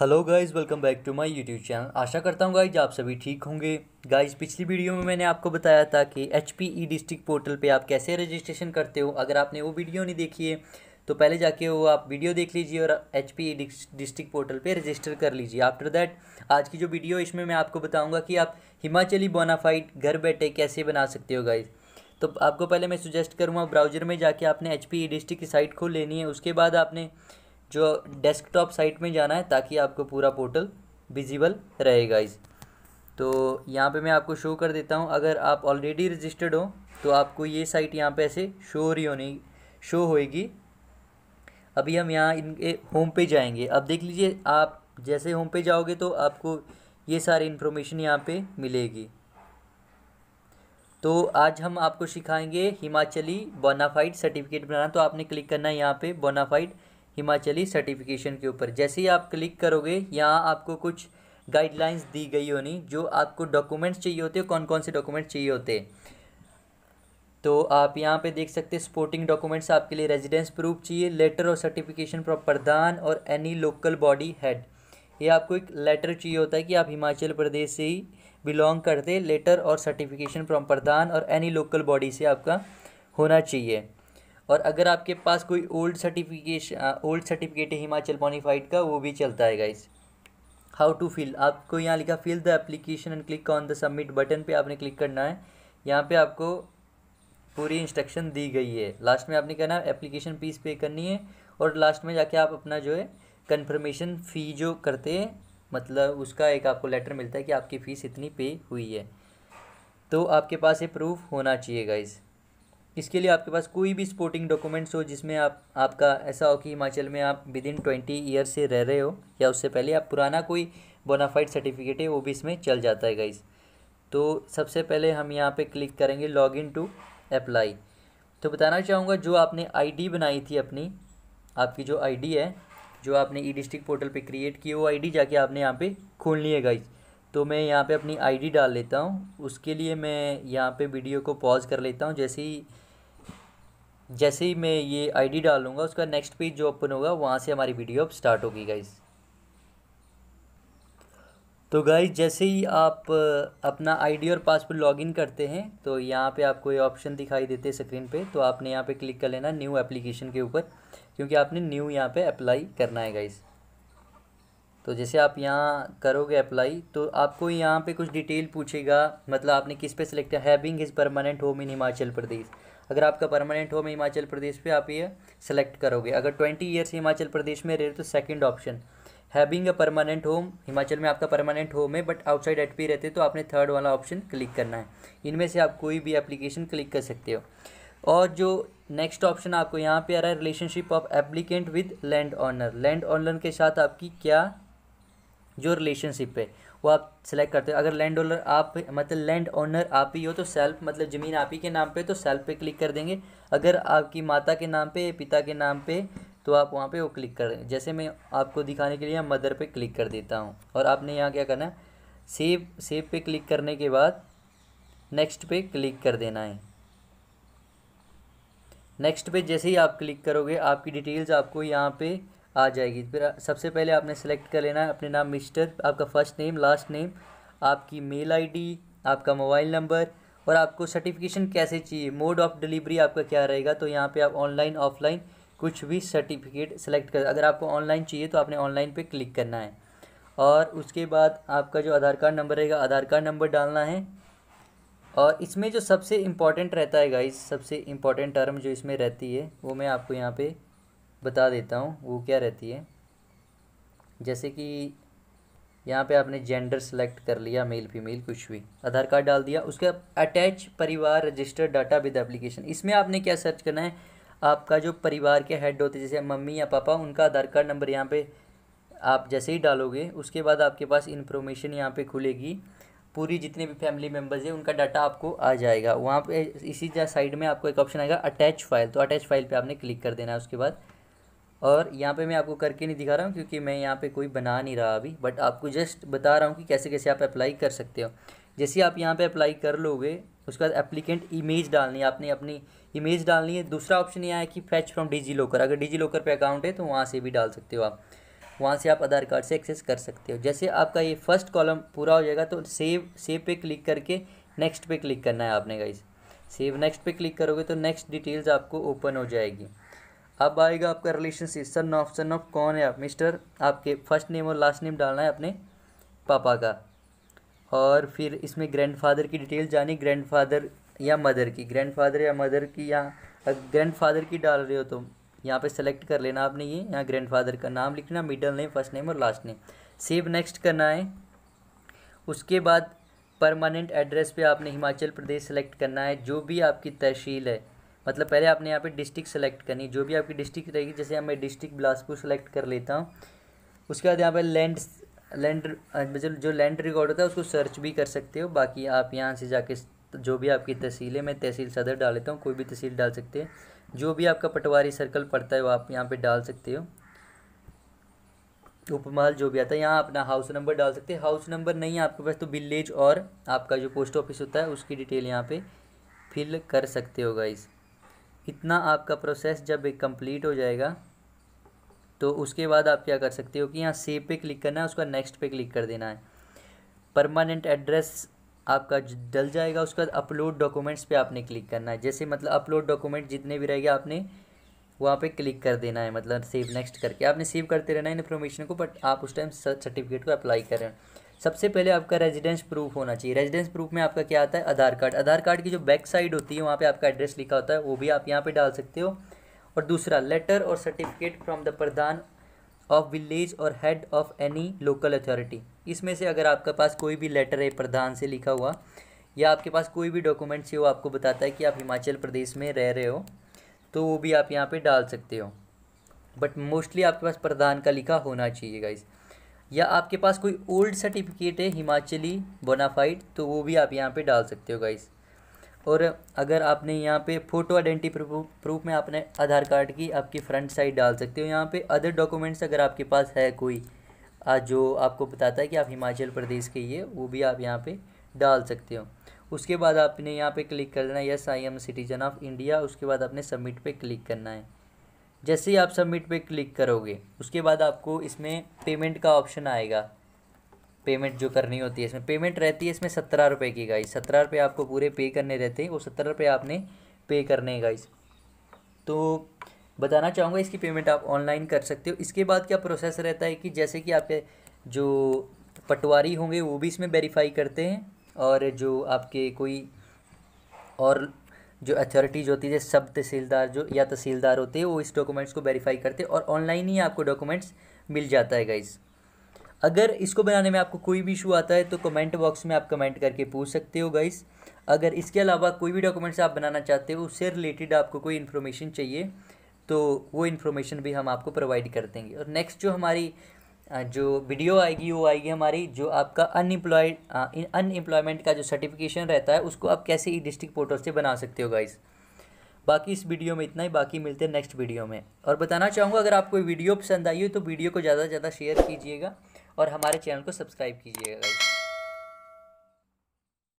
hello guys welcome back to my YouTube channel आशा करता हूँ गाइज आप सभी ठीक होंगे गाइज पिछली वीडियो में मैंने आपको बताया था कि एच डिस्ट्रिक्ट पोर्टल पे आप कैसे रजिस्ट्रेशन करते हो अगर आपने वो वीडियो नहीं देखी है तो पहले जाके वो आप वीडियो देख लीजिए और एच पी डिस्ट्रिक्ट पोर्टल पर रजिस्टर कर लीजिए आफ्टर दैट आज की जो वीडियो इसमें मैं आपको बताऊँगा कि आप हिमाचली बोनाफाइड घर बैठे कैसे बना सकते हो गाइज़ तो आपको पहले मैं सुजेस्ट करूँगा ब्राउजर में जाके आपने एच डिस्ट्रिक्ट e की साइट खोल लेनी है उसके बाद आपने जो डेस्कटॉप साइट में जाना है ताकि आपको पूरा पोर्टल विजिबल रहेगा इस तो यहाँ पे मैं आपको शो कर देता हूँ अगर आप ऑलरेडी रजिस्टर्ड हो तो आपको ये साइट यहाँ पे ऐसे शो हो रही होनी शो होएगी अभी हम यहाँ इनके होम पे जाएंगे अब देख लीजिए आप जैसे होम पे जाओगे तो आपको ये सारी इन्फॉर्मेशन यहाँ पे मिलेगी तो आज हम आपको सिखाएंगे हिमाचली बोनाफाइड सर्टिफिकेट बनाना तो आपने क्लिक करना है यहाँ पर बोनाफाइड हिमाचली सर्टिफिकेशन के ऊपर जैसे ही आप क्लिक करोगे यहाँ आपको कुछ गाइडलाइंस दी गई होनी जो आपको डॉक्यूमेंट्स चाहिए होते हैं कौन कौन से डॉक्यूमेंट्स चाहिए होते तो आप यहाँ पे देख सकते हैं स्पोर्टिंग डॉक्यूमेंट्स आपके लिए रेजिडेंस प्रूफ चाहिए लेटर और सर्टिफिकेशन फ्रॉम प्रधान और एनी लोकल बॉडी हेड ये आपको एक लेटर चाहिए होता है कि आप हिमाचल प्रदेश से ही बिलोंग करते लेटर और सर्टिफिकेशन फ्रॉम प्रधान और एनी लोकल बॉडी से आपका होना चाहिए और अगर आपके पास कोई ओल्ड सर्टिफिकेशन ओल्ड सर्टिफिकेट है हिमाचल बॉनीफाइड का वो भी चलता है गाइस हाउ टू फिल आपको यहाँ लिखा fill the application and click on the submit button पे आपने क्लिक करना है यहाँ पे आपको पूरी इंस्ट्रक्शन दी गई है लास्ट में आपने कहना है एप्लीकेशन फीस पे करनी है और लास्ट में जाके आप अपना जो है कन्फर्मेशन फ़ी जो करते हैं मतलब उसका एक आपको लेटर मिलता है कि आपकी फ़ीस इतनी पे हुई है तो आपके पास ये प्रूफ होना चाहिए गाइज़ इसके लिए आपके पास कोई भी स्पोर्टिंग डॉक्यूमेंट्स हो जिसमें आप आपका ऐसा हो कि हिमाचल में आप विद इन ट्वेंटी ईयर से रह रहे हो या उससे पहले आप पुराना कोई बोनाफाइड सर्टिफिकेट है वो भी इसमें चल जाता है गाइज़ तो सबसे पहले हम यहाँ पे क्लिक करेंगे लॉग इन टू अप्लाई तो बताना चाहूँगा जो आपने आईडी बनाई थी अपनी आपकी जो आईडी है जो आपने ई डिस्ट्रिक्ट पोर्टल पे क्रिएट की वो आईडी जाके आपने यहाँ पे खोलनी है गाइज तो मैं यहाँ पे अपनी आईडी डाल लेता हूँ उसके लिए मैं यहाँ पे वीडियो को पॉज कर लेता हूँ जैसे ही जैसे ही मैं ये आईडी डालूंगा उसका नेक्स्ट पेज जो ओपन होगा वहाँ से हमारी वीडियो अब स्टार्ट होगी गाइज़ तो गाइज जैसे ही आप अपना आईडी और पासवर्ड लॉगिन करते हैं तो यहाँ पे आपको ये ऑप्शन दिखाई देते हैं स्क्रीन पे तो आपने यहाँ पे क्लिक कर लेना न्यू एप्लीकेशन के ऊपर क्योंकि आपने न्यू यहाँ पर अप्लाई करना है गाइज तो जैसे आप यहाँ करोगे अप्लाई तो आपको यहाँ पे कुछ डिटेल पूछेगा मतलब आपने किस पे select having his permanent home in Himachal Pradesh अगर आपका परमानेंट होम हिमाचल प्रदेश पे आप ये सेलेक्ट करोगे अगर ट्वेंटी ईयर्स हिमाचल प्रदेश में रहे तो second option having a permanent home Himachal में आपका परमानेंट होम है बट आउटसाइड एट पी रहते तो आपने थर्ड वाला ऑप्शन क्लिक करना है इनमें से आप कोई भी एप्लीकेशन क्लिक कर सकते हो और जो नेक्स्ट ऑप्शन आपको यहाँ पे आ रहा है relationship of applicant with land owner land owner के साथ आपकी क्या जो रिलेशनशिप है वो आप सेलेक्ट करते हो अगर लैंड ओनर आप मतलब लैंड ओनर आप ही हो तो सेल्फ मतलब ज़मीन आप ही के नाम पे तो सेल्फ पे क्लिक कर देंगे अगर आपकी माता के नाम पे पिता के नाम पे तो आप वहाँ पे वो क्लिक कर देंगे जैसे मैं आपको दिखाने के लिए मदर पे क्लिक कर देता हूँ और आपने यहाँ क्या करना है सेव सेव पे क्लिक करने के बाद नेक्स्ट पे क्लिक कर देना है नेक्स्ट पे जैसे ही आप क्लिक करोगे आपकी डिटेल्स आपको यहाँ पर आ जाएगी फिर सबसे पहले आपने सेलेक्ट कर लेना है अपने नाम मिस्टर आपका फ़र्स्ट नेम लास्ट नेम आपकी मेल आईडी आपका मोबाइल नंबर और आपको सर्टिफिकेशन कैसे चाहिए मोड ऑफ डिलीवरी आपका क्या रहेगा तो यहाँ पे आप ऑनलाइन ऑफलाइन कुछ भी सर्टिफिकेट सेलेक्ट कर अगर आपको ऑनलाइन चाहिए तो आपने ऑनलाइन पर क्लिक करना है और उसके बाद आपका जो आधार कार्ड नंबर रहेगा आधार कार्ड नंबर डालना है और इसमें जो सबसे इम्पॉर्टेंट रहता है गाइस सबसे इम्पॉर्टेंट टर्म जो इसमें रहती है वो मैं आपको यहाँ पे बता देता हूँ वो क्या रहती है जैसे कि यहाँ पे आपने जेंडर सेलेक्ट कर लिया मेल फीमेल कुछ भी आधार कार्ड डाल दिया उसके अटैच परिवार रजिस्टर डाटा विद एप्लीकेशन इसमें आपने क्या सर्च करना है आपका जो परिवार के हेड होते हैं जैसे मम्मी या पापा उनका आधार कार्ड नंबर यहाँ पे आप जैसे ही डालोगे उसके बाद आपके पास इन्फॉर्मेशन यहाँ पे खुलेगी पूरी जितने भी फैमिली मेम्बर्स हैं उनका डाटा आपको आ जाएगा वहाँ पे इसी साइड में आपको एक ऑप्शन आएगा अटैच फाइल तो अटैच फाइल पे आपने क्लिक कर देना है उसके बाद और यहाँ पे मैं आपको करके नहीं दिखा रहा हूँ क्योंकि मैं यहाँ पे कोई बना नहीं रहा अभी बट आपको जस्ट बता रहा हूँ कि कैसे कैसे आप अप्लाई कर सकते हो जैसे आप यहाँ पे अप्लाई कर लोगे उसके बाद एप्लीकेंट इमेज डालनी है आपने अपनी इमेज डालनी है दूसरा ऑप्शन यहाँ है कि फैच फ्रॉम डिजी लॉकर अगर डिजी लॉकर पर अकाउंट है तो वहाँ से भी डाल सकते हो आप वहाँ से आप आधार कार्ड से एक्सेस कर सकते हो जैसे आपका ये फर्स्ट कॉलम पूरा हो जाएगा तो सेव सेव पे क्लिक करके नेक्स्ट पे क्लिक करना है आपने गाइज सेव नेक्स्ट पे क्लिक करोगे तो नेक्स्ट डिटेल्स आपको ओपन हो जाएगी अब आएगा आपका relationship son of son of कौन है आप मिस्टर आपके फर्स्ट नेम और लास्ट नेम डालना है अपने पापा का और फिर इसमें ग्रैंडफादर की डिटेल जानी ग्रैंडफादर या मदर की ग्रैंडफादर या मदर की या ग्रैंडफादर की डाल रहे हो तो यहाँ पे सेलेक्ट कर लेना आपने ये यहाँ ग्रैंडफादर का नाम लिखना मिडल नेम फर्स्ट नेम और लास्ट नेम सेव नेक्स्ट करना है उसके बाद परमानेंट एड्रेस पे आपने हिमाचल प्रदेश सेलेक्ट करना है जो भी आपकी तहसील है मतलब पहले आपने यहाँ पे डिस्ट्रिक्ट सेलेक्ट करनी जो भी आपकी डिस्ट्रिक्ट रहेगी जैसे मैं डिस्ट्रिक्ट बिलासपुर सेलेक्ट कर लेता हूँ उसके बाद यहाँ पर लैंड लैंड जो लैंड रिकॉर्ड होता है उसको सर्च भी कर सकते हो बाकी आप यहाँ से जाके जो भी आपकी तहसील है मैं तहसील सदर डाल लेता हूँ कोई भी तहसील डाल सकते हैं जो भी आपका पटवारी सर्कल पड़ता है वो आप यहाँ पर डाल सकते हो उपमहल जो भी आता है यहाँ अपना हाउस नंबर डाल सकते हैं हाउस नंबर नहीं है आपके पास तो विलेज और आपका जो पोस्ट ऑफिस होता है उसकी डिटेल यहाँ पे फिल कर सकते हो गाइज़ इतना आपका प्रोसेस जब एक कंप्लीट हो जाएगा तो उसके बाद आप क्या कर सकते हो कि यहाँ सेव पे क्लिक करना है उसका नेक्स्ट पे क्लिक कर देना है परमानेंट एड्रेस आपका डल जाएगा उसके बाद अपलोड डॉक्यूमेंट्स पे आपने क्लिक करना है जैसे मतलब अपलोड डॉक्यूमेंट जितने भी रहेगा आपने वहाँ पे क्लिक कर देना है मतलब सेव नेक्स्ट करके आपने सेव करते रहना है इन्फॉर्मेशन को बट आप उस टाइम सर्टिफिकेट को अप्लाई करें सबसे पहले आपका रेजिडेंस प्रूफ होना चाहिए रेजिडेंस प्रूफ में आपका क्या आता है आधार कार्ड आधार कार्ड की जो बैक साइड होती है वहाँ पे आपका एड्रेस लिखा होता है वो भी आप यहाँ पे डाल सकते हो और दूसरा लेटर और certificate from the pradhan of village और head of any local authority इसमें से अगर आपके पास कोई भी लेटर है प्रधान से लिखा हुआ या आपके पास कोई भी डॉक्यूमेंट से वो आपको बताता है कि आप हिमाचल प्रदेश में रह रहे हो तो वो भी आप यहाँ पर डाल सकते हो बट मोस्टली आपके पास प्रधान का लिखा होना चाहिए गाइज़ या आपके पास कोई ओल्ड सर्टिफिकेट है हिमाचली बोनाफाइड तो वो भी आप यहाँ पे डाल सकते हो गाइस और अगर आपने यहाँ पे फ़ोटो आइडेंटिटी प्रूफ में आपने आधार कार्ड की आपकी फ्रंट साइड डाल सकते हो यहाँ पे अदर डॉक्यूमेंट्स अगर आपके पास है कोई आज जो आपको बताता है कि आप हिमाचल प्रदेश के ये वो भी आप यहाँ पर डाल सकते हो उसके बाद आपने यहाँ पर क्लिक कर देना yes I am citizen of India उसके बाद आपने सबमिट पर क्लिक करना है जैसे ही आप सबमिट पे क्लिक करोगे उसके बाद आपको इसमें पेमेंट का ऑप्शन आएगा पेमेंट जो करनी होती है इसमें पेमेंट रहती है इसमें सत्रह रुपये की गाइस सत्रह रुपये आपको पूरे पे करने रहते हैं वो सत्रह रुपये आपने पे करने हैं गाइस तो बताना चाहूँगा इसकी पेमेंट आप ऑनलाइन कर सकते हो इसके बाद क्या प्रोसेस रहता है कि जैसे कि आपके जो पटवारी होंगे वो भी इसमें वेरीफाई करते हैं और जो आपके कोई और जो अथॉरिटीज होती है सब तहसीलदार जो या तहसीलदार होते हैं वो इस डॉक्यूमेंट्स को वेरीफाई करते हैं और ऑनलाइन ही आपको डॉक्यूमेंट्स मिल जाता है गाइज़ अगर इसको बनाने में आपको कोई भी इशू आता है तो कमेंट बॉक्स में आप कमेंट करके पूछ सकते हो गाइस अगर इसके अलावा कोई भी डॉक्यूमेंट्स आप बनाना चाहते हो उससे रिलेटेड आपको कोई इन्फॉर्मेशन चाहिए तो वो इन्फॉर्मेशन भी हम आपको प्रोवाइड कर देंगे और नेक्स्ट जो हमारी जो वीडियो आएगी वो आएगी हमारी जो आपका अनएम्प्लॉयड अनएम्प्लॉयमेंट का जो सर्टिफिकेशन रहता है उसको आप कैसे ई डिस्ट्रिक्ट पोर्टल से बना सकते हो गाइज़ बाकी इस वीडियो में इतना ही बाकी मिलते हैं नेक्स्ट वीडियो में और बताना चाहूँगा अगर आपको वीडियो पसंद आई हो तो वीडियो को ज़्यादा से ज़्यादा शेयर कीजिएगा और हमारे चैनल को सब्सक्राइब कीजिएगा गाइज़